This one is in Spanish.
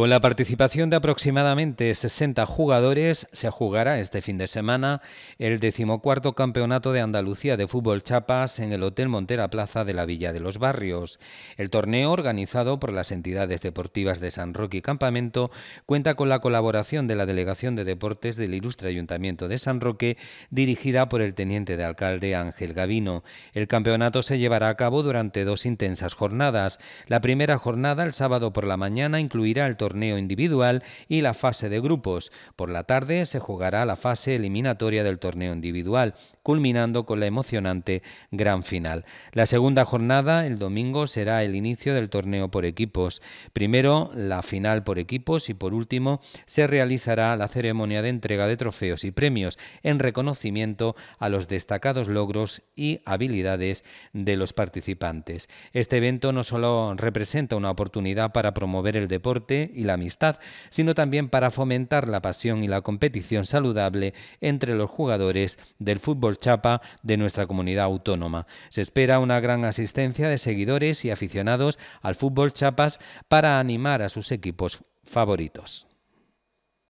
Con la participación de aproximadamente 60 jugadores, se jugará este fin de semana el decimocuarto Campeonato de Andalucía de Fútbol Chapas en el Hotel Montera Plaza de la Villa de los Barrios. El torneo, organizado por las entidades deportivas de San Roque y Campamento, cuenta con la colaboración de la Delegación de Deportes del Ilustre Ayuntamiento de San Roque, dirigida por el teniente de alcalde Ángel Gavino. El campeonato se llevará a cabo durante dos intensas jornadas. La primera jornada, el sábado por la mañana, incluirá el torneo torneo individual y la fase de grupos. Por la tarde se jugará la fase eliminatoria del torneo individual, culminando con la emocionante gran final. La segunda jornada, el domingo, será el inicio del torneo por equipos. Primero la final por equipos y por último se realizará la ceremonia de entrega de trofeos y premios en reconocimiento a los destacados logros y habilidades de los participantes. Este evento no solo representa una oportunidad para promover el deporte y la amistad, sino también para fomentar la pasión y la competición saludable entre los jugadores del fútbol chapa de nuestra comunidad autónoma. Se espera una gran asistencia de seguidores y aficionados al fútbol chapas para animar a sus equipos favoritos.